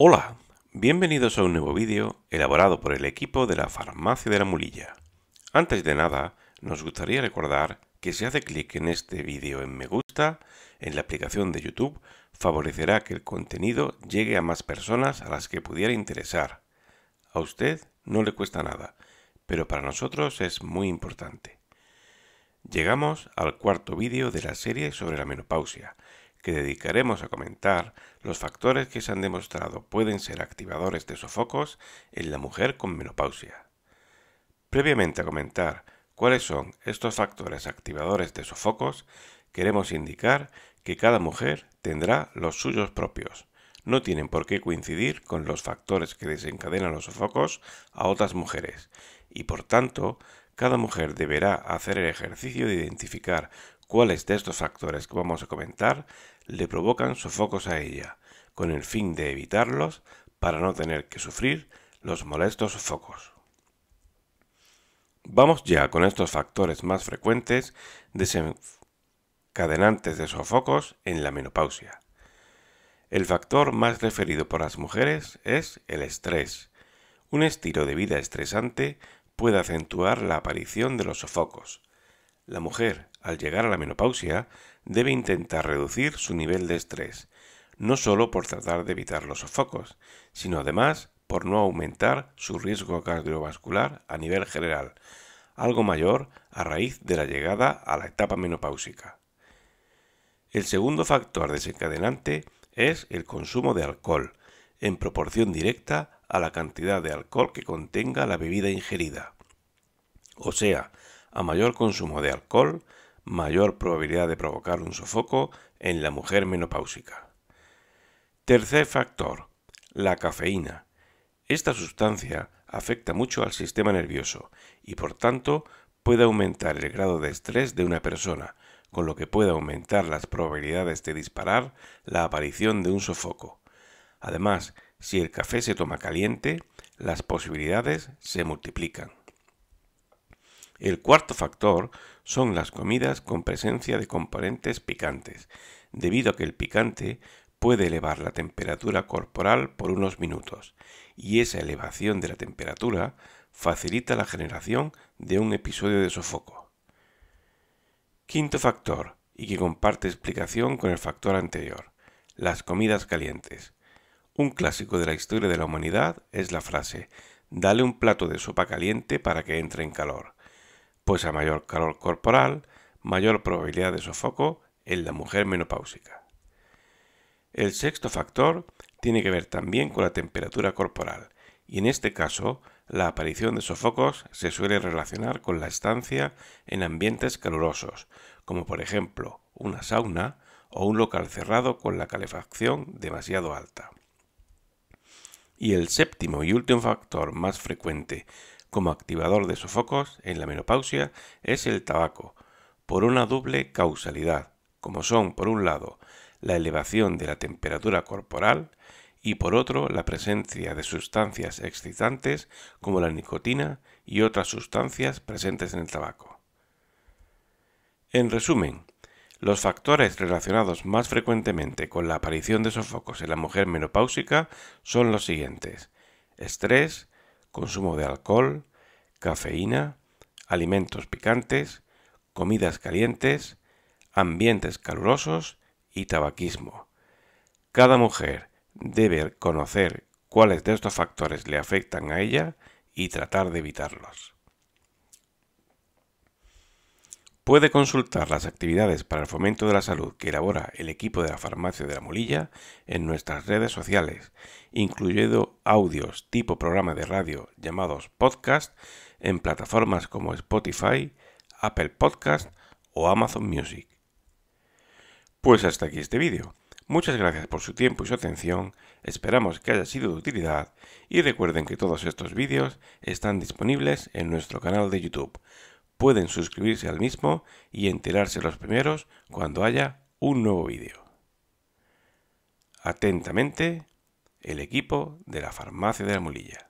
Hola, bienvenidos a un nuevo vídeo elaborado por el equipo de la Farmacia de la Mulilla. Antes de nada, nos gustaría recordar que si hace clic en este vídeo en me gusta, en la aplicación de YouTube, favorecerá que el contenido llegue a más personas a las que pudiera interesar. A usted no le cuesta nada, pero para nosotros es muy importante. Llegamos al cuarto vídeo de la serie sobre la menopausia, que dedicaremos a comentar los factores que se han demostrado pueden ser activadores de sofocos en la mujer con menopausia. Previamente a comentar cuáles son estos factores activadores de sofocos, queremos indicar que cada mujer tendrá los suyos propios. No tienen por qué coincidir con los factores que desencadenan los sofocos a otras mujeres y por tanto cada mujer deberá hacer el ejercicio de identificar cuáles de estos factores que vamos a comentar le provocan sofocos a ella, con el fin de evitarlos para no tener que sufrir los molestos sofocos. Vamos ya con estos factores más frecuentes desencadenantes de sofocos en la menopausia. El factor más referido por las mujeres es el estrés. Un estilo de vida estresante puede acentuar la aparición de los sofocos. La mujer, al llegar a la menopausia, debe intentar reducir su nivel de estrés, no solo por tratar de evitar los sofocos, sino además por no aumentar su riesgo cardiovascular a nivel general, algo mayor a raíz de la llegada a la etapa menopáusica. El segundo factor desencadenante es el consumo de alcohol, en proporción directa a la cantidad de alcohol que contenga la bebida ingerida. O sea, a mayor consumo de alcohol, mayor probabilidad de provocar un sofoco en la mujer menopáusica. Tercer factor, la cafeína. Esta sustancia afecta mucho al sistema nervioso y por tanto puede aumentar el grado de estrés de una persona, con lo que puede aumentar las probabilidades de disparar la aparición de un sofoco. Además, si el café se toma caliente, las posibilidades se multiplican. El cuarto factor son las comidas con presencia de componentes picantes, debido a que el picante puede elevar la temperatura corporal por unos minutos, y esa elevación de la temperatura facilita la generación de un episodio de sofoco. Quinto factor, y que comparte explicación con el factor anterior, las comidas calientes. Un clásico de la historia de la humanidad es la frase, dale un plato de sopa caliente para que entre en calor pues a mayor calor corporal, mayor probabilidad de sofoco en la mujer menopáusica. El sexto factor tiene que ver también con la temperatura corporal, y en este caso la aparición de sofocos se suele relacionar con la estancia en ambientes calurosos, como por ejemplo una sauna o un local cerrado con la calefacción demasiado alta. Y el séptimo y último factor más frecuente como activador de sofocos en la menopausia es el tabaco, por una doble causalidad, como son, por un lado, la elevación de la temperatura corporal y por otro la presencia de sustancias excitantes como la nicotina y otras sustancias presentes en el tabaco. En resumen, los factores relacionados más frecuentemente con la aparición de sofocos en la mujer menopáusica son los siguientes. Estrés, consumo de alcohol, cafeína, alimentos picantes, comidas calientes, ambientes calurosos y tabaquismo. Cada mujer debe conocer cuáles de estos factores le afectan a ella y tratar de evitarlos. Puede consultar las actividades para el fomento de la salud que elabora el equipo de la Farmacia de la Molilla en nuestras redes sociales, incluyendo audios tipo programa de radio llamados podcast en plataformas como Spotify, Apple Podcast o Amazon Music. Pues hasta aquí este vídeo. Muchas gracias por su tiempo y su atención, esperamos que haya sido de utilidad y recuerden que todos estos vídeos están disponibles en nuestro canal de YouTube pueden suscribirse al mismo y enterarse los primeros cuando haya un nuevo vídeo. Atentamente, el equipo de la Farmacia de la Mulilla.